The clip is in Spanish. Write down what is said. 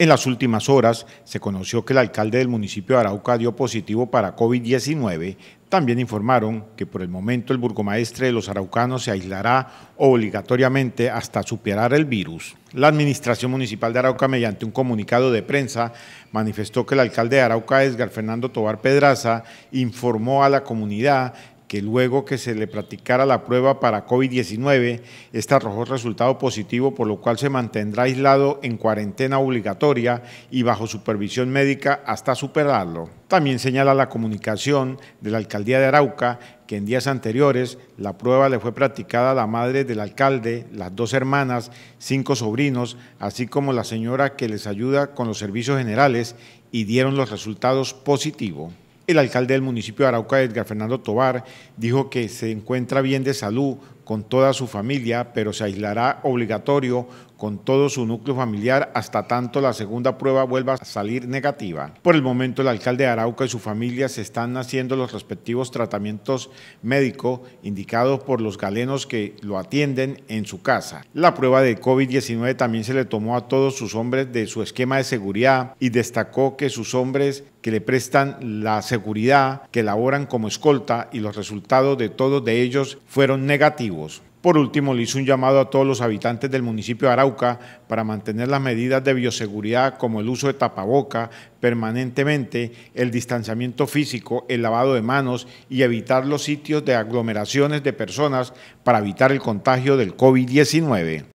En las últimas horas se conoció que el alcalde del municipio de Arauca dio positivo para COVID-19. También informaron que por el momento el burgomaestre de los araucanos se aislará obligatoriamente hasta superar el virus. La Administración Municipal de Arauca, mediante un comunicado de prensa, manifestó que el alcalde de Arauca, Edgar Fernando Tobar Pedraza, informó a la comunidad que luego que se le practicara la prueba para COVID-19, esta arrojó resultado positivo, por lo cual se mantendrá aislado en cuarentena obligatoria y bajo supervisión médica hasta superarlo. También señala la comunicación de la alcaldía de Arauca que en días anteriores la prueba le fue practicada a la madre del alcalde, las dos hermanas, cinco sobrinos, así como la señora que les ayuda con los servicios generales y dieron los resultados positivos. El alcalde del municipio de Arauca, Edgar Fernando Tobar, dijo que se encuentra bien de salud, con toda su familia, pero se aislará obligatorio con todo su núcleo familiar hasta tanto la segunda prueba vuelva a salir negativa. Por el momento, el alcalde de Arauca y su familia se están haciendo los respectivos tratamientos médicos indicados por los galenos que lo atienden en su casa. La prueba de COVID-19 también se le tomó a todos sus hombres de su esquema de seguridad y destacó que sus hombres que le prestan la seguridad, que laboran como escolta y los resultados de todos de ellos fueron negativos. Por último, le hizo un llamado a todos los habitantes del municipio de Arauca para mantener las medidas de bioseguridad como el uso de tapaboca permanentemente, el distanciamiento físico, el lavado de manos y evitar los sitios de aglomeraciones de personas para evitar el contagio del COVID-19.